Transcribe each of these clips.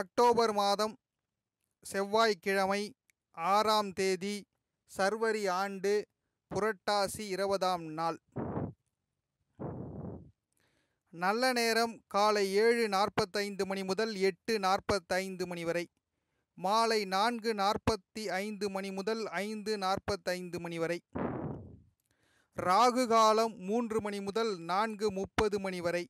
October மாதம் செவ்வாய்க்கிழமை ஆறாம் தேதி சர்வரி ஆண்டு புரட்டாசி இருபதாம் நாள் நல்ல நேரம் காலை ஏழு நாற்பத்தைந்து மணி முதல் எட்டு நாற்பத்தைந்து மணி வரை மாலை நான்கு நாற்பத்தி ஐந்து மணி முதல் ஐந்து நாற்பத்தைந்து மணி வரை ராகு காலம் மூன்று மணி முதல் நான்கு முப்பது மணி வரை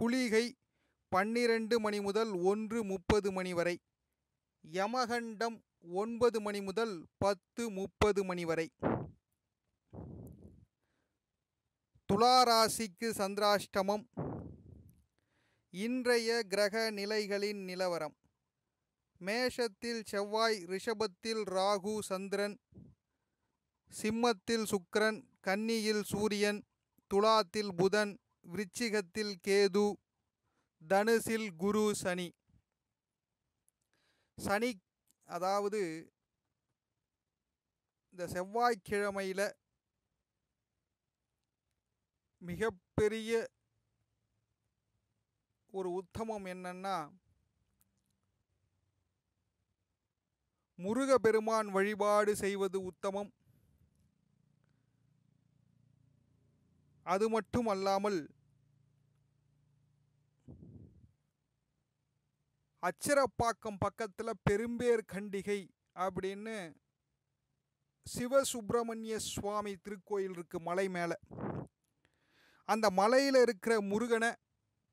குளிகை பன்னிரண்டு மணி முதல் ஒன்று முப்பது மணி வரை யமகண்டம் ஒன்பது மணி முதல் பத்து முப்பது மணி வரை துளாராசிக்கு சந்திராஷ்டமம் இன்றைய கிரக நிலைகளின் நிலவரம் மேஷத்தில் செவ்வாய் ரிஷபத்தில் ராகு சந்திரன் சிம்மத்தில் சுக்கிரன் கன்னியில் சூரியன் துலாத்தில் புதன் விருச்சிகத்தில் கேது தனுசில் குரு சனி சனி அதாவது இந்த செவ்வாய்க்கிழமையில் மிகப்பெரிய ஒரு உத்தமம் என்னன்னா முருகப்பெருமான் வழிபாடு செய்வது உத்தமம் அது மட்டும் அல்லாமல் அச்சரப்பாக்கம் பக்கத்தில் பெரும்பேர் கண்டிகை அப்படின்னு சிவசுப்பிரமணிய சுவாமி திருக்கோயில் இருக்குது மலை மேலே அந்த மலையில் இருக்கிற முருகனை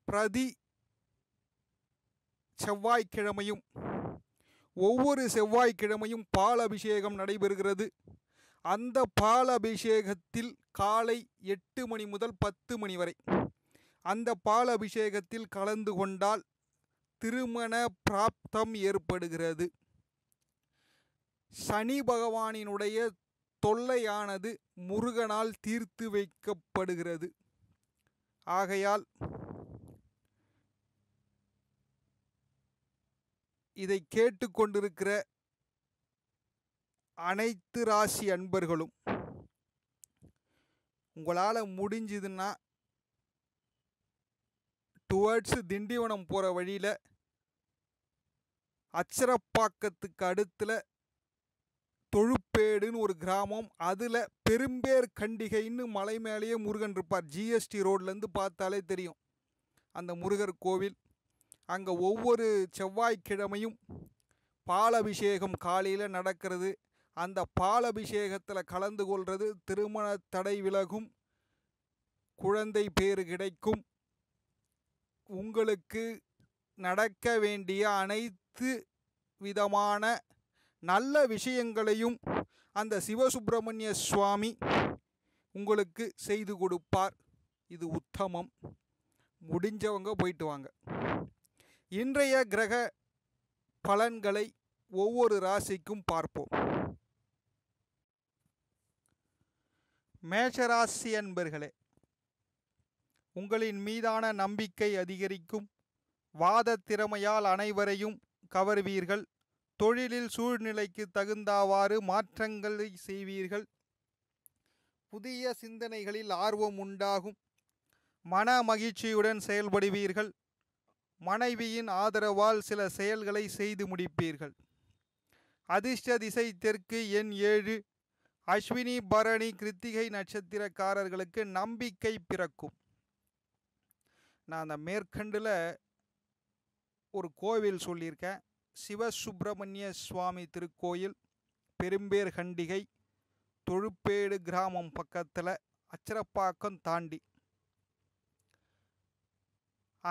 பிரதி செவ்வாய்க்கிழமையும் ஒவ்வொரு செவ்வாய்க்கிழமையும் பால் அபிஷேகம் நடைபெறுகிறது அந்த பால் அபிஷேகத்தில் காலை எட்டு மணி முதல் பத்து மணி வரை அந்த பால் அபிஷேகத்தில் கலந்து கொண்டால் திருமண பிராப்தம் ஏற்படுகிறது சனி பகவானினுடைய தொல்லையானது முருகனால் தீர்த்து வைக்கப்படுகிறது ஆகையால் இதை கேட்டுக்கொண்டிருக்கிற அனைத்து ராசி அன்பர்களும் உங்களால் முடிஞ்சதுன்னா டுவர்ட்ஸ் திண்டிவனம் போகிற வழியில் அச்சரப்பாக்கத்துக்கு அடுத்தில் தொழுப்பேடுன்னு ஒரு கிராமம் அதில் பெரும்பேர் கண்டிகைன்னு மலை மேலேயே முருகன் இருப்பார் ஜிஎஸ்டி ரோட்லேருந்து பார்த்தாலே தெரியும் அந்த முருகர் கோவில் அங்கே ஒவ்வொரு செவ்வாய்க்கிழமையும் பாலபிஷேகம் காலையில் நடக்கிறது அந்த பாலபிஷேகத்தில் கலந்து கொள்வது திருமண தடை விலகும் குழந்தை பேறு கிடைக்கும் உங்களுக்கு நடக்க வேண்டிய அனைத்து விதமான நல்ல விஷயங்களையும் அந்த சிவசுப்பிரமணிய சுவாமி உங்களுக்கு செய்து கொடுப்பார் இது உத்தமம் முடிஞ்சவங்க போயிட்டு வாங்க இன்றைய கிரக பலன்களை ஒவ்வொரு ராசிக்கும் பார்ப்போம் மேஷராசி அன்பர்களே உங்களின் மீதான நம்பிக்கை அதிகரிக்கும் வாத திறமையால் அனைவரையும் கவர்வீர்கள் தொழிலில் சூழ்நிலைக்கு தகுந்தாவாறு மாற்றங்களை செய்வீர்கள் புதிய சிந்தனைகளில் ஆர்வம் உண்டாகும் மன மகிழ்ச்சியுடன் செயல்படுவீர்கள் மனைவியின் ஆதரவால் சில செயல்களை செய்து முடிப்பீர்கள் அதிர்ஷ்ட திசை தெற்கு எண் ஏழு அஸ்வினி பரணி கிருத்திகை நட்சத்திரக்காரர்களுக்கு நம்பிக்கை பிறக்கும் நான் அந்த மேற்கண்டில் ஒரு கோவில் சொல்லியிருக்கேன் சிவசுப்பிரமணிய சுவாமி திருக்கோயில் பெரும்பேர் கண்டிகை தொழுப்பேடு கிராமம் பக்கத்தில் அச்சரப்பாக்கம் தாண்டி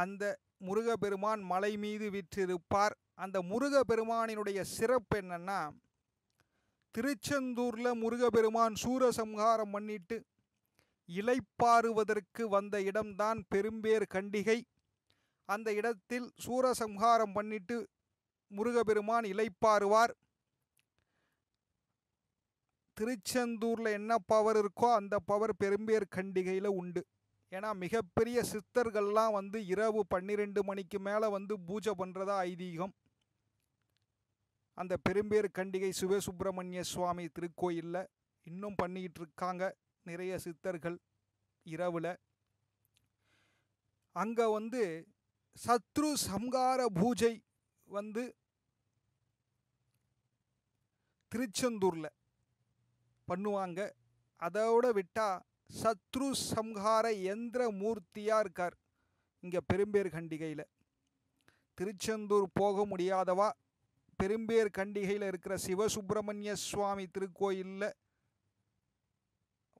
அந்த முருகப்பெருமான் மலை மீது விற்றிருப்பார் அந்த முருகப்பெருமானினுடைய சிறப்பு என்னென்னா திருச்செந்தூரில் முருகப்பெருமான் சூரசம்ஹாரம் பண்ணிட்டு இலைப்பாறுவதற்கு வந்த இடம்தான் பெரும்பேர் கண்டிகை அந்த இடத்தில் சூரசம்ஹாரம் பண்ணிட்டு முருகபெருமான் இலைப்பாறுவார் திருச்செந்தூரில் என்ன பவர் இருக்கோ அந்த பவர் பெரும்பேர் கண்டிகையில் உண்டு ஏன்னா மிகப்பெரிய சித்தர்கள்லாம் வந்து இரவு பன்னிரெண்டு மணிக்கு மேலே வந்து பூஜை பண்ணுறதா ஐதீகம் அந்த பெரும்பேர் கண்டிகை சிவசுப்பிரமணிய சுவாமி திருக்கோயிலில் இன்னும் பண்ணிக்கிட்டு இருக்காங்க நிறைய சித்தர்கள் இரவில் அங்கே வந்து சத்ரு சம்கார பூஜை வந்து திருச்செந்தூரில் பண்ணுவாங்க அதோட விட்டால் சத்ரு சம்ஹார எந்திர மூர்த்தியாக இருக்கார் இங்கே பெரும்பேர் கண்டிகையில் திருச்செந்தூர் போக முடியாதவா பெரும்பேர் கண்டிகையில் இருக்கிற சிவசுப்பிரமணிய சுவாமி திருக்கோயிலில்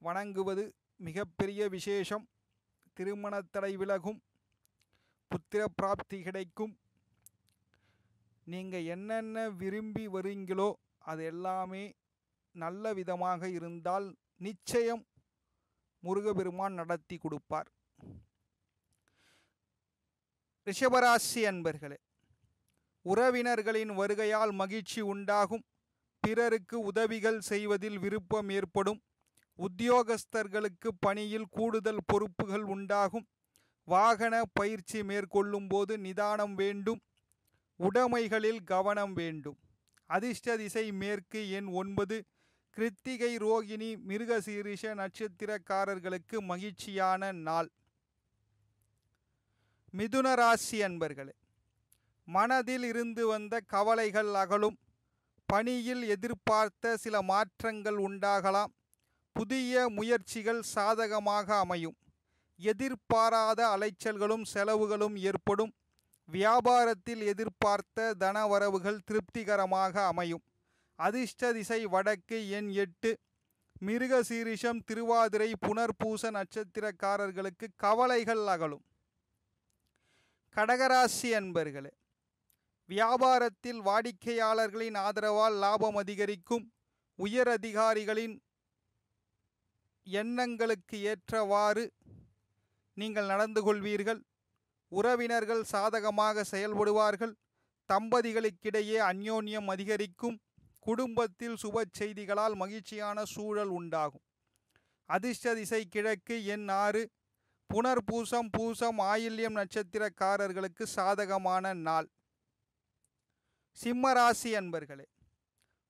வணங்குவது மிகப்பெரிய விசேஷம் திருமணத்தடை விலகும் புத்திர பிராப்தி கிடைக்கும் நீங்கள் என்னென்ன விரும்பி வரீங்களோ அது எல்லாமே நல்ல விதமாக இருந்தால் நிச்சயம் முருகபெருமான் நடத்தி கொடுப்பார் ரிஷபராசி அன்பர்களே உறவினர்களின் வருகையால் மகிழ்ச்சி உண்டாகும் பிறருக்கு உதவிகள் செய்வதில் விருப்பம் ஏற்படும் உத்தியோகஸ்தர்களுக்கு பணியில் கூடுதல் பொறுப்புகள் உண்டாகும் வாகன பயிற்சி மேற்கொள்ளும் போது நிதானம் வேண்டும் உடைமைகளில் கவனம் வேண்டும் அதிர்ஷ்ட திசை மேற்கு எண் ஒன்பது கிருத்திகை ரோகிணி மிருகசீரிஷ நட்சத்திரக்காரர்களுக்கு மகிழ்ச்சியான நாள் மிதுன ராசி அன்பர்களே மனதில் இருந்து வந்த கவலைகள் அகலும் பணியில் எதிர்பார்த்த சில மாற்றங்கள் உண்டாகலாம் புதிய முயற்சிகள் சாதகமாக அமையும் எதிர்பாராத அலைச்சல்களும் செலவுகளும் ஏற்படும் வியாபாரத்தில் எதிர்பார்த்த தனவரவுகள் திருப்திகரமாக அமையும் அதிர்ஷ்ட திசை வடக்கு எண் எட்டு மிருகசீரிஷம் திருவாதிரை புனர்பூச நட்சத்திரக்காரர்களுக்கு கவலைகள் அகலும் கடகராசி அன்பர்களே வியாபாரத்தில் வாடிக்கையாளர்களின் ஆதரவால் லாபம் அதிகரிக்கும் உயர் அதிகாரிகளின் எண்ணங்களுக்கு ஏற்றவாறு நீங்கள் நடந்து கொள்வீர்கள் உறவினர்கள் சாதகமாக செயல்படுவார்கள் தம்பதிகளுக்கிடையே அந்யோன்யம் அதிகரிக்கும் குடும்பத்தில் சுப செய்திகளால் மகிழ்ச்சியான சூழல் உண்டாகும் அதிர்ஷ்ட திசை கிழக்கு எண் ஆறு புனர் பூசம் பூசம் ஆயில்யம் நட்சத்திரக்காரர்களுக்கு சாதகமான நாள் சிம்மராசி அன்பர்களே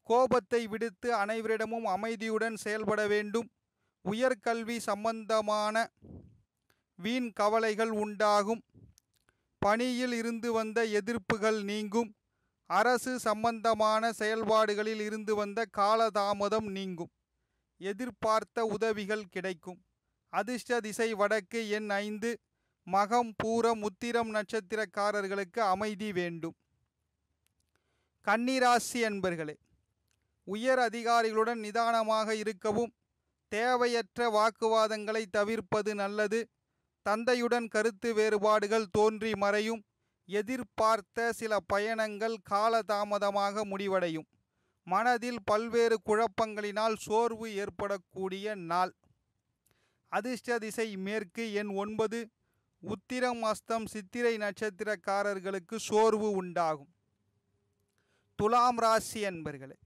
கோபத்தை விடுத்து அனைவரிடமும் அமைதியுடன் செயல்பட வேண்டும் உயர்கல்வி சம்பந்தமான வீண் கவலைகள் உண்டாகும் பணியில் இருந்து வந்த எதிர்ப்புகள் நீங்கும் அரசு சம்பந்தமான செயல்பாடுகளில் இருந்து வந்த காலதாமதம் நீங்கும் எதிர்பார்த்த உதவிகள் கிடைக்கும் அதிர்ஷ்ட திசை வடக்கு எண் ஐந்து மகம் பூரம் உத்திரம் நட்சத்திரக்காரர்களுக்கு அமைதி வேண்டும் கன்னிராசி என்பர்களே உயர் அதிகாரிகளுடன் நிதானமாக இருக்கவும் தேவையற்ற வாக்குவாதங்களை தவிர்ப்பது நல்லது தந்தையுடன் கருத்து வேறுபாடுகள் தோன்றி மறையும் எதிர்பார்த்த சில பயணங்கள் காலதாமதமாக முடிவடையும் மனதில் பல்வேறு குழப்பங்களினால் சோர்வு ஏற்படக்கூடிய நாள் அதிர்ஷ்ட திசை மேற்கு எண் ஒன்பது உத்திரம் அஸ்தம் சித்திரை நட்சத்திரக்காரர்களுக்கு சோர்வு உண்டாகும் துலாம் ராசி என்பர்களே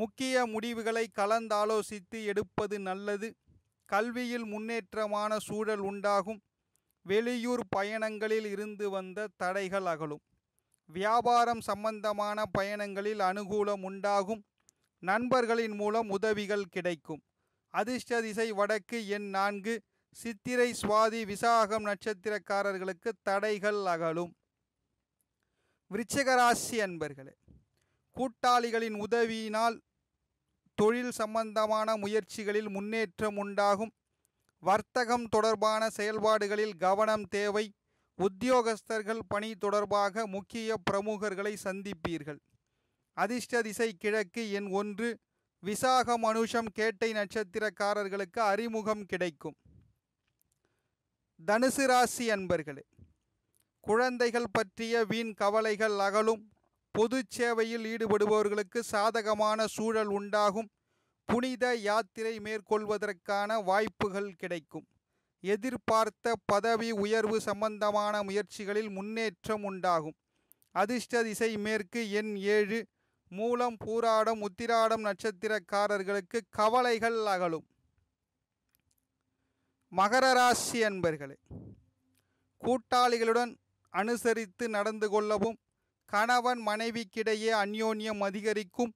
முக்கிய முடிவுகளை கலந்தாலோசித்து எடுப்பது நல்லது கல்வியில் முன்னேற்றமான சூழல் உண்டாகும் வெளியூர் பயணங்களில் இருந்து வந்த தடைகள் அகலும் வியாபாரம் சம்பந்தமான பயணங்களில் அனுகூலம் உண்டாகும் நண்பர்களின் மூலம் உதவிகள் கிடைக்கும் அதிர்ஷ்ட திசை வடக்கு எண் நான்கு சித்திரை சுவாதி விசாகம் நட்சத்திரக்காரர்களுக்கு தடைகள் அகலும் விருச்சிகராசி அன்பர்களே கூட்டாளிகளின் உதவியினால் தொழில் சம்பந்தமான முயற்சிகளில் முன்னேற்றம் உண்டாகும் வர்த்தகம் தொடர்பான செயல்பாடுகளில் கவனம் தேவை உத்தியோகஸ்தர்கள் பணி தொடர்பாக முக்கிய பிரமுகர்களை சந்திப்பீர்கள் அதிர்ஷ்ட திசை கிழக்கு என் ஒன்று விசாக மனுஷம் கேட்டை நட்சத்திரக்காரர்களுக்கு அறிமுகம் கிடைக்கும் தனுசு ராசி அன்பர்களே குழந்தைகள் பற்றிய வீண் கவலைகள் அகலும் பொது சேவையில் ஈடுபடுபவர்களுக்கு சாதகமான சூழல் உண்டாகும் புனித யாத்திரை மேற்கொள்வதற்கான வாய்ப்புகள் கிடைக்கும் எதிர்பார்த்த பதவி உயர்வு சம்பந்தமான முயற்சிகளில் முன்னேற்றம் உண்டாகும் அதிர்ஷ்ட திசை மேற்கு எண் ஏழு மூலம் பூராடம் உத்திராடம் நட்சத்திரக்காரர்களுக்கு கவலைகள் அகலும் மகர ராசி அன்பர்களே கூட்டாளிகளுடன் அனுசரித்து நடந்து கொள்ளவும் கணவன் மனைவிக்கிடையே அந்யோன்யம் அதிகரிக்கும்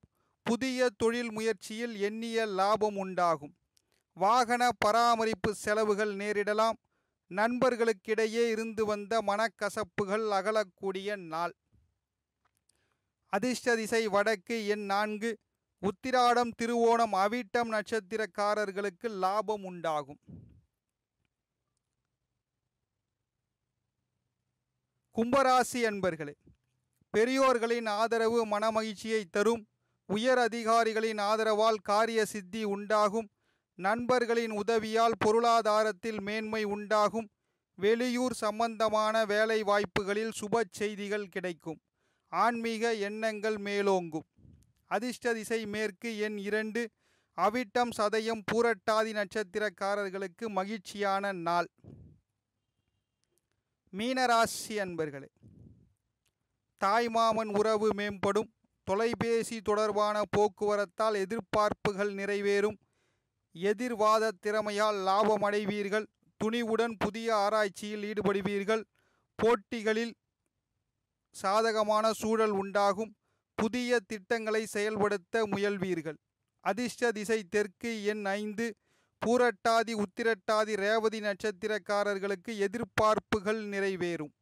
புதிய தொழில் முயற்சியில் எண்ணிய லாபம் உண்டாகும் வாகன பராமரிப்பு செலவுகள் நேரிடலாம் நண்பர்களுக்கிடையே இருந்து வந்த மனக்கசப்புகள் அகலக்கூடிய நாள் அதிர்ஷ்ட திசை வடக்கு என் நான்கு உத்திராடம் திருவோணம் அவிட்டம் நட்சத்திரக்காரர்களுக்கு லாபம் உண்டாகும் கும்பராசி அன்பர்களே பெரியோர்களின் ஆதரவு மனமகிழ்ச்சியை தரும் உயர் அதிகாரிகளின் ஆதரவால் காரிய சித்தி உண்டாகும் நண்பர்களின் உதவியால் பொருளாதாரத்தில் மேன்மை உண்டாகும் வெளியூர் சம்பந்தமான வேலை வாய்ப்புகளில் சுப செய்திகள் கிடைக்கும் ஆன்மீக எண்ணங்கள் மேலோங்கும் அதிர்ஷ்ட திசை மேற்கு எண் இரண்டு அவிட்டம் சதயம் பூரட்டாதி நட்சத்திரக்காரர்களுக்கு மகிழ்ச்சியான நாள் மீனராசி அன்பர்களே தாய்மாமன் உறவு மேம்படும் தொலைபேசி தொடர்பான போக்குவரத்தால் எதிர்பார்ப்புகள் நிறைவேறும் எதிர்வாத திறமையால் லாபமடைவீர்கள் துணிவுடன் புதிய ஆராய்ச்சியில் ஈடுபடுவீர்கள் போட்டிகளில் சாதகமான சூழல் உண்டாகும் புதிய திட்டங்களை செயல்படுத்த முயல்வீர்கள் அதிர்ஷ்ட திசை தெற்கு எண் ஐந்து பூரட்டாதி உத்திரட்டாதி ரேவதி நட்சத்திரக்காரர்களுக்கு எதிர்பார்ப்புகள் நிறைவேறும்